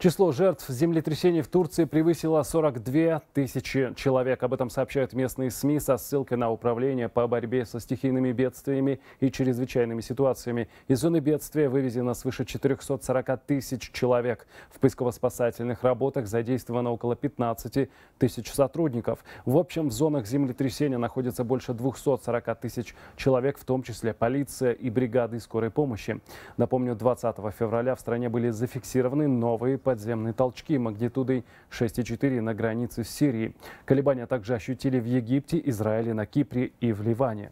Число жертв землетрясений в Турции превысило 42 тысячи человек. Об этом сообщают местные СМИ со ссылкой на Управление по борьбе со стихийными бедствиями и чрезвычайными ситуациями. Из зоны бедствия вывезено свыше 440 тысяч человек. В поисково-спасательных работах задействовано около 15 тысяч сотрудников. В общем, в зонах землетрясения находится больше 240 тысяч человек, в том числе полиция и бригады скорой помощи. Напомню, 20 февраля в стране были зафиксированы новые подземные толчки магнитудой 6,4 на границе с Сирией. Колебания также ощутили в Египте, Израиле, на Кипре и в Ливане.